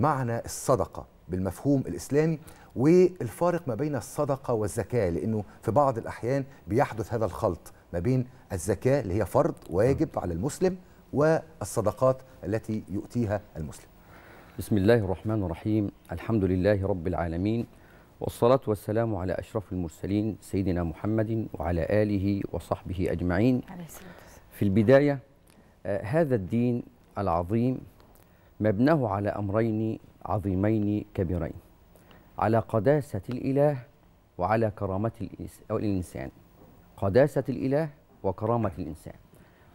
معنى الصدقة بالمفهوم الإسلامي والفارق ما بين الصدقة والزكاة لأنه في بعض الأحيان بيحدث هذا الخلط ما بين الزكاة اللي هي فرض واجب على المسلم والصدقات التي يؤتيها المسلم بسم الله الرحمن الرحيم الحمد لله رب العالمين والصلاة والسلام على أشرف المرسلين سيدنا محمد وعلى آله وصحبه أجمعين في البداية آه هذا الدين العظيم مبناه على امرين عظيمين كبيرين على قداسه الاله وعلى كرامه الانسان قداسه الاله وكرامه الانسان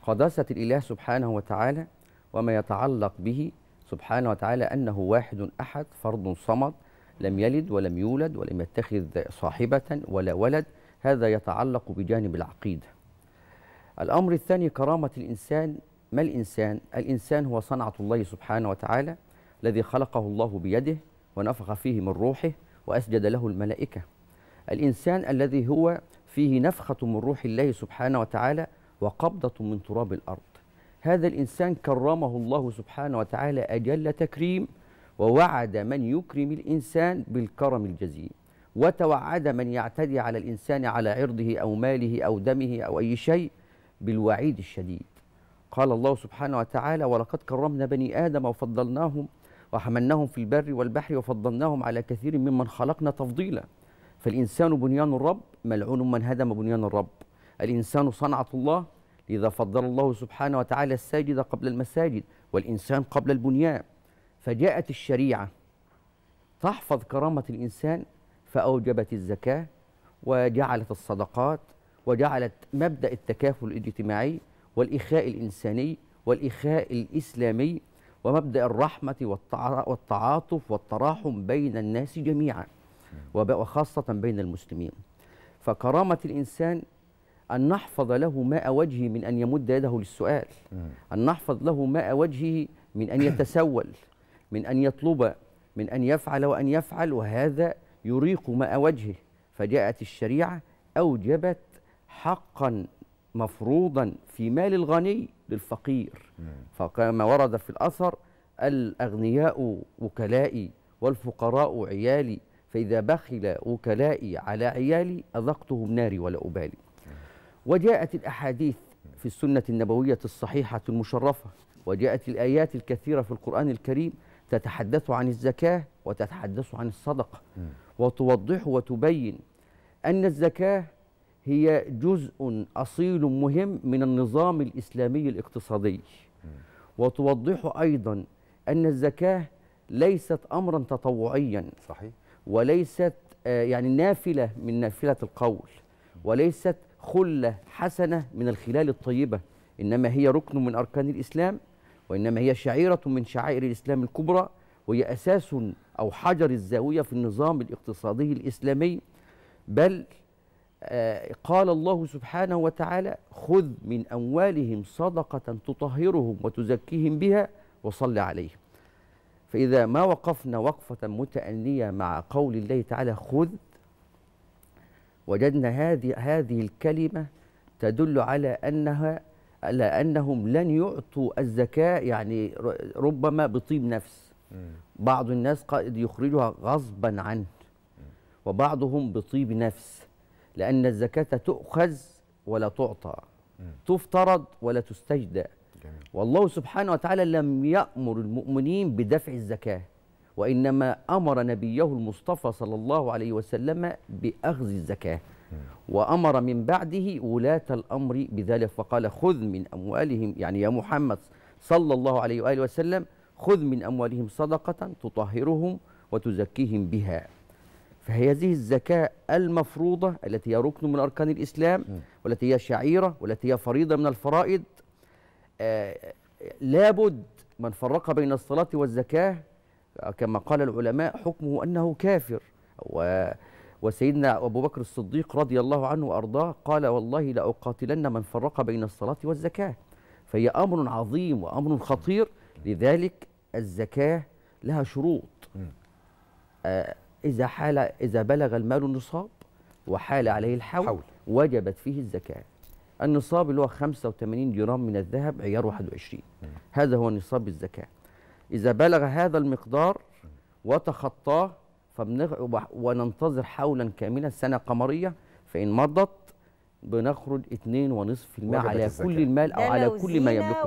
قداسه الاله سبحانه وتعالى وما يتعلق به سبحانه وتعالى انه واحد احد فرد صمد لم يلد ولم يولد ولم يتخذ صاحبه ولا ولد هذا يتعلق بجانب العقيده الامر الثاني كرامه الانسان ما الإنسان؟ الإنسان هو صنعة الله سبحانه وتعالى الذي خلقه الله بيده ونفخ فيه من روحه وأسجد له الملائكة الإنسان الذي هو فيه نفخة من روح الله سبحانه وتعالى وقبضة من تراب الأرض هذا الإنسان كرمه الله سبحانه وتعالى أجل تكريم ووعد من يكرم الإنسان بالكرم الجزيل وتوعد من يعتدي على الإنسان على عرضه أو ماله أو دمه أو أي شيء بالوعيد الشديد قال الله سبحانه وتعالى ولقد كرمنا بني آدم وفضلناهم وحملناهم في البر والبحر وفضلناهم على كثير ممن خلقنا تفضيلا فالإنسان بنيان الرب ملعون من هدم بنيان الرب الإنسان صنعة الله لذا فضل الله سبحانه وتعالى الساجد قبل المساجد والإنسان قبل البنيان فجاءت الشريعة تحفظ كرامة الإنسان فأوجبت الزكاة وجعلت الصدقات وجعلت مبدأ التكافل الاجتماعي والإخاء الإنساني والإخاء الإسلامي ومبدأ الرحمة والتعاطف والتراحم بين الناس جميعا وخاصة بين المسلمين فكرامة الإنسان أن نحفظ له ماء وجهه من أن يمد يده للسؤال أن نحفظ له ماء وجهه من أن يتسول من أن يطلب من أن يفعل وأن يفعل وهذا يريق ماء وجهه فجاءت الشريعة أوجبت حقا مفروضا في مال الغني للفقير فكما ورد في الأثر الأغنياء وكلائي والفقراء عيالي فإذا بخل وكلائي على عيالي أذقتهم ناري ولا أبالي وجاءت الأحاديث في السنة النبوية الصحيحة المشرفة وجاءت الآيات الكثيرة في القرآن الكريم تتحدث عن الزكاة وتتحدث عن الصدقة وتوضح وتبين أن الزكاة هي جزء أصيل مهم من النظام الإسلامي الاقتصادي وتوضح أيضا أن الزكاة ليست أمرا تطوعيا صحيح وليست آه، يعني نافلة من نافلة القول وليست خلة حسنة من الخلال الطيبة إنما هي ركن من أركان الإسلام وإنما هي شعيرة من شعائر الإسلام الكبرى وهي أساس أو حجر الزاوية في النظام الاقتصادي الإسلامي بل آه، قال الله سبحانه وتعالى خذ من أموالهم صدقة تطهرهم وتزكيهم بها وصل عليهم فإذا ما وقفنا وقفة متأنية مع قول الله تعالى خذ وجدنا هذه هذه الكلمة تدل على أنها على أنهم لن يعطوا الزكاة يعني ربما بطيب نفس بعض الناس قد يخرجها غصبا عنه وبعضهم بطيب نفس لأن الزكاة تؤخذ ولا تعطى تفترض ولا تستجدى والله سبحانه وتعالى لم يأمر المؤمنين بدفع الزكاة وإنما أمر نبيه المصطفى صلى الله عليه وسلم بأخذ الزكاة وأمر من بعده ولاة الأمر بذلك فقال خذ من أموالهم يعني يا محمد صلى الله عليه وآله وسلم خذ من أموالهم صدقة تطهرهم وتزكيهم بها فهي هذه الزكاة المفروضة التي هي ركن من أركان الإسلام والتي هي شعيرة والتي هي فريضة من الفرائض آه لابد من فرق بين الصلاة والزكاة آه، كما قال العلماء حكمه أنه كافر و وسيدنا أبو بكر الصديق رضي الله عنه وأرضاه قال والله لأقاتلن من فرق بين الصلاة والزكاة فهي أمر عظيم وأمر خطير لذلك الزكاة لها شروط آه إذا حال إذا بلغ المال النصاب وحال عليه الحول حول. وجبت فيه الزكاة النصاب اللي هو 85 جرام من الذهب عيار 21 هذا هو نصاب الزكاة إذا بلغ هذا المقدار وتخطاه فبنغ... وننتظر حولا كاملا سنة قمرية فإن مضت بنخرج 2.5% على كل المال أو على كل ما يملكه